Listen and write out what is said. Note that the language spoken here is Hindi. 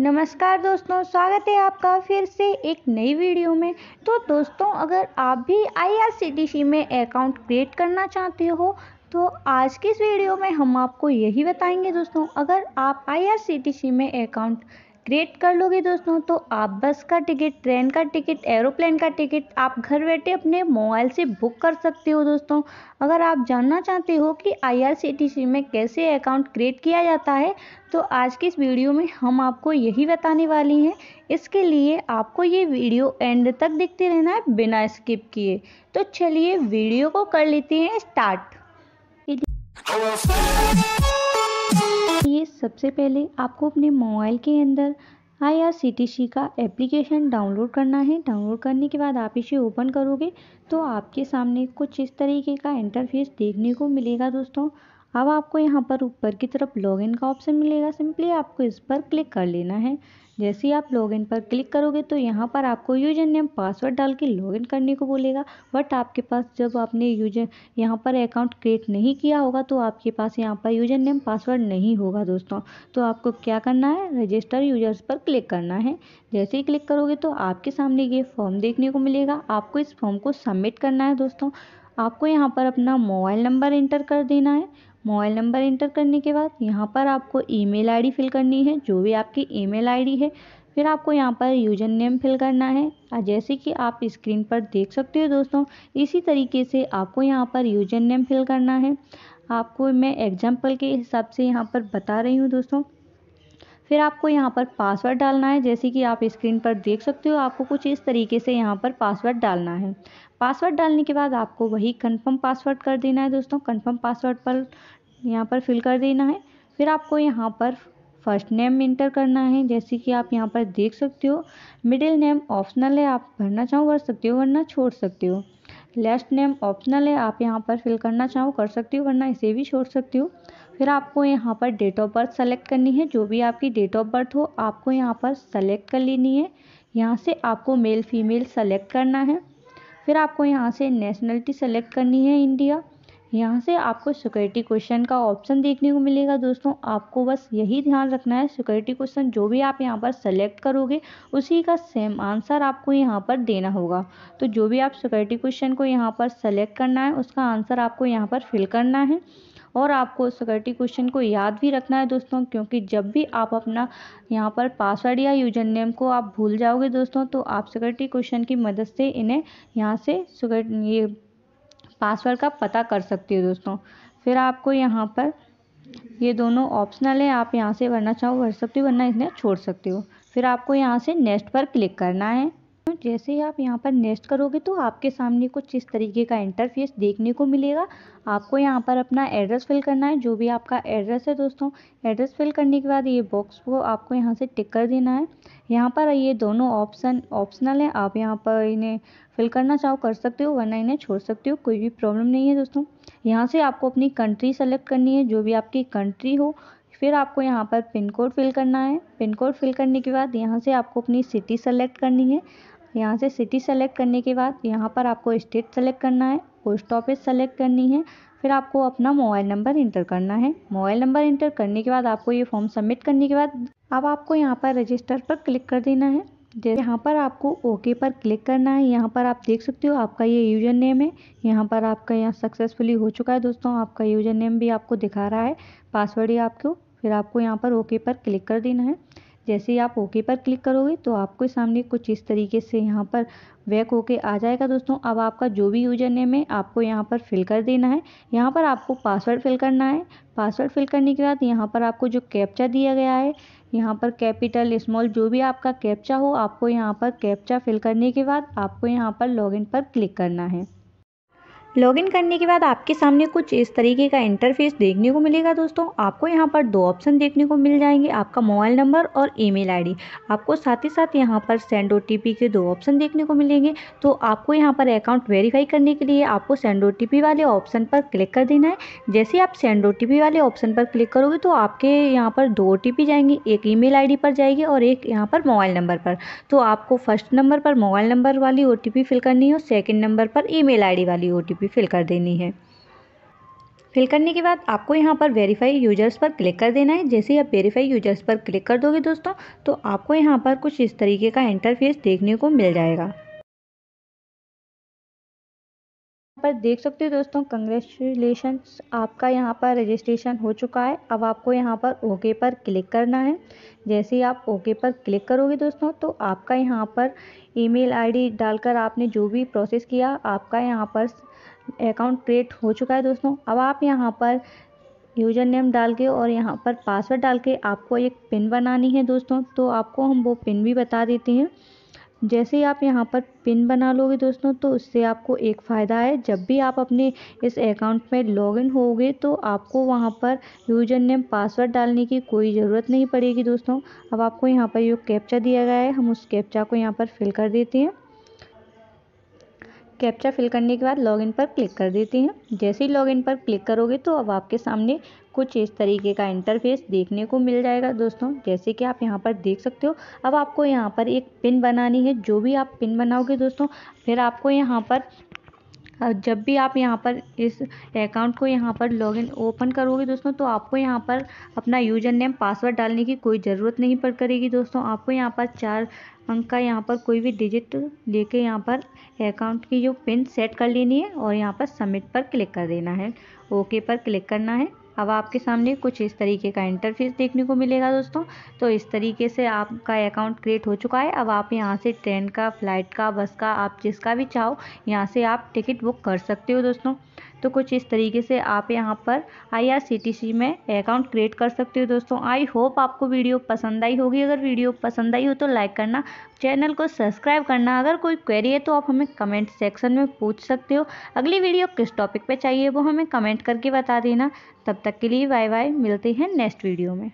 नमस्कार दोस्तों स्वागत है आपका फिर से एक नई वीडियो में तो दोस्तों अगर आप भी आई में अकाउंट क्रिएट करना चाहते हो तो आज की इस वीडियो में हम आपको यही बताएंगे दोस्तों अगर आप आई में अकाउंट क्रिएट कर लोगे दोस्तों तो आप बस का टिकट ट्रेन का टिकट एरोप्लेन का टिकट आप घर बैठे अपने मोबाइल से बुक कर सकते हो दोस्तों अगर आप जानना चाहते हो कि आई में कैसे अकाउंट क्रिएट किया जाता है तो आज की इस वीडियो में हम आपको यही बताने वाली हैं इसके लिए आपको ये वीडियो एंड तक देखते रहना है बिना स्किप किए तो चलिए वीडियो को कर लेते हैं स्टार्ट सबसे पहले आपको अपने मोबाइल के अंदर आई का एप्लीकेशन डाउनलोड करना है डाउनलोड करने के बाद आप इसे ओपन करोगे तो आपके सामने कुछ इस तरीके का इंटरफेस देखने को मिलेगा दोस्तों अब आपको यहाँ पर ऊपर की तरफ लॉगिन का ऑप्शन मिलेगा सिंपली आपको इस पर क्लिक कर लेना है जैसे ही आप लॉगिन पर क्लिक करोगे तो यहाँ पर आपको यूजर नेम पासवर्ड डाल के लॉगिन करने को बोलेगा बट आपके पास जब आपने यूजर यहाँ पर अकाउंट क्रिएट नहीं किया होगा तो आपके पास यहाँ पर यूजर नेम पासवर्ड नहीं होगा दोस्तों तो आपको क्या करना है रजिस्टर यूजर्स पर क्लिक करना है जैसे ही क्लिक करोगे तो आपके सामने ये फॉर्म देखने को मिलेगा आपको इस फॉर्म को सबमिट करना है दोस्तों आपको यहाँ पर अपना मोबाइल नंबर इंटर कर देना है मोबाइल नंबर इंटर करने के बाद यहाँ पर आपको ईमेल आईडी फिल करनी है जो भी आपकी ईमेल आईडी है फिर आपको यहाँ पर यूजर नेम फिल करना है जैसे कि आप स्क्रीन पर देख सकते हो दोस्तों इसी तरीके से आपको यहाँ पर यूजर नेम फिल करना है आपको मैं एग्जाम्पल के हिसाब से यहाँ पर बता रही हूँ दोस्तों फिर आपको यहाँ पर पासवर्ड डालना है जैसे कि आप स्क्रीन पर देख सकते हो आपको कुछ इस तरीके से यहाँ पर पासवर्ड डालना है पासवर्ड डालने के बाद आपको वही कंफर्म पासवर्ड कर देना है दोस्तों कंफर्म पासवर्ड पर यहाँ पर फिल कर देना है फिर आपको यहाँ पर फर्स्ट नेम इंटर करना है जैसे कि आप यहाँ पर देख सकते हो मिडिल नेम ऑप्शनल है आप भरना चाहो भर सकते हो वरना छोड़ सकते हो लास्ट नेम ऑप्शनल है आप यहाँ पर फिल करना चाहो कर सकती हो वरना इसे भी छोड़ सकती हो फिर आपको यहाँ पर डेट ऑफ बर्थ सेलेक्ट करनी है जो भी आपकी डेट ऑफ बर्थ हो आपको यहाँ पर सेलेक्ट कर लेनी है यहाँ से आपको मेल फीमेल सेलेक्ट करना है फिर आपको यहाँ से नेशनलिटी सेलेक्ट करनी है इंडिया यहाँ से आपको सिक्योरिटी क्वेश्चन का ऑप्शन देखने को मिलेगा दोस्तों आपको बस यही ध्यान रखना है सिक्योरिटी क्वेश्चन जो भी आप यहाँ पर सेलेक्ट करोगे उसी का सेम आंसर आपको यहाँ पर देना होगा तो जो भी आप सिक्योरिटी क्वेश्चन को यहाँ पर सेलेक्ट करना है उसका आंसर आपको यहाँ पर फिल करना है और आपको सिक्योरिटी क्वेश्चन को याद भी रखना है दोस्तों क्योंकि जब भी आप अपना यहाँ पर पासवर्ड या यूजर नेम को आप भूल जाओगे दोस्तों तो आप सिक्योरिटी क्वेश्चन की मदद से इन्हें यहाँ से ये पासवर्ड का पता कर सकते हो दोस्तों फिर आपको यहाँ पर ये दोनों ऑप्शनल है आप यहाँ से भरना चाहो भर सकते हो वरना इसने छोड़ सकते हो फिर आपको यहाँ से नेक्स्ट पर क्लिक करना है जैसे ही आप यहाँ पर नेक्स्ट करोगे तो आपके सामने कुछ इस तरीके का इंटरफेस देखने को मिलेगा आपको यहाँ पर अपना एड्रेस फिल करना है जो भी आपका एड्रेस है दोस्तों एड्रेस फिल करने के बाद ये बॉक्स को आपको यहाँ से टिक कर देना है यहाँ पर ये दोनों ऑप्शन ऑप्शनल है आप यहाँ पर इन्हें फिल करना चाहो कर सकते हो वरना इन्हें छोड़ सकते हो कोई भी प्रॉब्लम नहीं है दोस्तों यहाँ से आपको अपनी कंट्री सेलेक्ट करनी है जो भी आपकी कंट्री हो फिर आपको यहाँ पर पिन कोड फिल करना है पिन कोड फिल करने के बाद यहाँ से आपको अपनी सिटी सेलेक्ट करनी है यहाँ से सिटी सेलेक्ट करने के बाद यहाँ पर आपको स्टेट सेलेक्ट करना है पोस्ट ऑफिस सेलेक्ट करनी है फिर आपको अपना मोबाइल नंबर इंटर करना है मोबाइल नंबर इंटर करने के बाद आपको ये फॉर्म सबमिट करने के बाद अब आपको यहाँ पर रजिस्टर पर क्लिक कर देना है जैसे यहाँ पर आपको ओके पर क्लिक करना है यहाँ पर आप देख सकते हो आपका ये यूजर नेम है यहाँ पर आपका यहाँ सक्सेसफुली हो चुका है दोस्तों आपका यूजर नेम भी आपको दिखा रहा है पासवर्ड ही आपको फिर आपको यहाँ पर ओके पर क्लिक कर देना है जैसे ही आप ओके पर क्लिक करोगे तो आपके सामने कुछ इस तरीके से यहाँ पर वैक होके आ जाएगा दोस्तों अब आपका जो भी यूजर नेम है आपको यहाँ पर फिल कर देना है यहाँ पर आपको पासवर्ड फिल करना है पासवर्ड फिल करने के बाद यहाँ पर आपको जो कैप्चा दिया गया है यहाँ पर कैपिटल स्मॉल जो भी आपका कैप्चा हो आपको यहाँ पर कैप्चा फिल करने के बाद आपको यहाँ पर लॉगिन पर क्लिक करना है लॉगिन करने के बाद आपके सामने कुछ इस तरीके का इंटरफेस देखने को मिलेगा दोस्तों आपको यहाँ पर दो ऑप्शन देखने को मिल जाएंगे आपका मोबाइल नंबर और ईमेल आईडी आपको साथ ही साथ यहाँ पर सेंड ओ के दो ऑप्शन देखने को मिलेंगे तो आपको यहाँ पर अकाउंट वेरीफाई करने के लिए आपको सेंड ओ वाले ऑप्शन पर क्लिक कर देना है जैसे आप सेंड ओ वाले ऑप्शन पर क्लिक करोगे तो आपके यहाँ पर दो ओ जाएंगे एक ई मेल पर जाएगी और एक यहाँ पर मोबाइल नंबर पर तो आपको फर्स्ट नंबर पर मोबाइल नंबर वाली ओ फिल करनी है और सेकेंड नंबर पर ई मेल वाली ओ भी फिल कर देनी है फिल करने के बाद आपको यहाँ पर वेरीफाई यूजर्स पर क्लिक कर देना है जैसे ही आप वेरीफाई यूजर्स पर क्लिक कर दोगे दोस्तों तो आपको यहाँ पर कुछ इस तरीके का इंटरफेस देखने को मिल जाएगा पर देख सकते हो दोस्तों कंग्रेचुलेशन आपका यहाँ पर रजिस्ट्रेशन हो चुका है अब आपको यहाँ पर ओके पर क्लिक करना है जैसे ही आप ओके पर क्लिक करोगे दोस्तों तो आपका यहाँ पर ईमेल आईडी डालकर आपने जो भी प्रोसेस किया आपका यहाँ पर अकाउंट क्रिएट हो चुका है दोस्तों अब आप यहाँ पर यूजर नेम डाल के और यहाँ पर पासवर्ड डाल के आपको एक पिन बनानी है दोस्तों तो आपको हम वो पिन भी बता देते हैं जैसे ही आप यहाँ पर पिन बना लोगे दोस्तों तो उससे आपको एक फ़ायदा है जब भी आप अपने इस अकाउंट में लॉगिन होगे तो आपको वहाँ पर यूजर नेम पासवर्ड डालने की कोई ज़रूरत नहीं पड़ेगी दोस्तों अब आपको यहाँ पर ये कैप्चा दिया गया है हम उस कैप्चा को यहाँ पर फिल कर देते हैं कैप्चा फिल करने के बाद लॉगिन पर क्लिक कर देते हैं जैसे ही लॉगिन पर क्लिक करोगे तो अब आपके सामने कुछ इस तरीके का इंटरफेस देखने को मिल जाएगा दोस्तों जैसे कि आप यहाँ पर देख सकते हो अब आपको यहाँ पर एक पिन बनानी है जो भी आप पिन बनाओगे दोस्तों फिर आपको यहाँ पर और जब भी आप यहाँ पर इस अकाउंट को यहाँ पर लॉगिन ओपन करोगे दोस्तों तो आपको यहाँ पर अपना यूजर नेम पासवर्ड डालने की कोई ज़रूरत नहीं पड़ करेगी दोस्तों आपको यहाँ पर चार अंक का यहाँ पर कोई भी डिजिट लेके यहाँ पर अकाउंट की जो पिन सेट कर लेनी है और यहाँ पर सबमिट पर क्लिक कर देना है ओके पर क्लिक करना है अब आपके सामने कुछ इस तरीके का इंटरफेस देखने को मिलेगा दोस्तों तो इस तरीके से आपका अकाउंट क्रिएट हो चुका है अब आप यहाँ से ट्रेन का फ्लाइट का बस का आप जिसका भी चाहो यहाँ से आप टिकट बुक कर सकते हो दोस्तों तो कुछ इस तरीके से आप यहाँ पर आईआरसीटीसी में अकाउंट क्रिएट कर सकते हो दोस्तों आई होप आपको वीडियो पसंद आई होगी अगर वीडियो पसंद आई हो तो लाइक करना चैनल को सब्सक्राइब करना अगर कोई क्वेरी है तो आप हमें कमेंट सेक्शन में पूछ सकते हो अगली वीडियो किस टॉपिक पर चाहिए वो हमें कमेंट करके बता देना तब तक के लिए बाय बाय मिलते हैं नेक्स्ट वीडियो में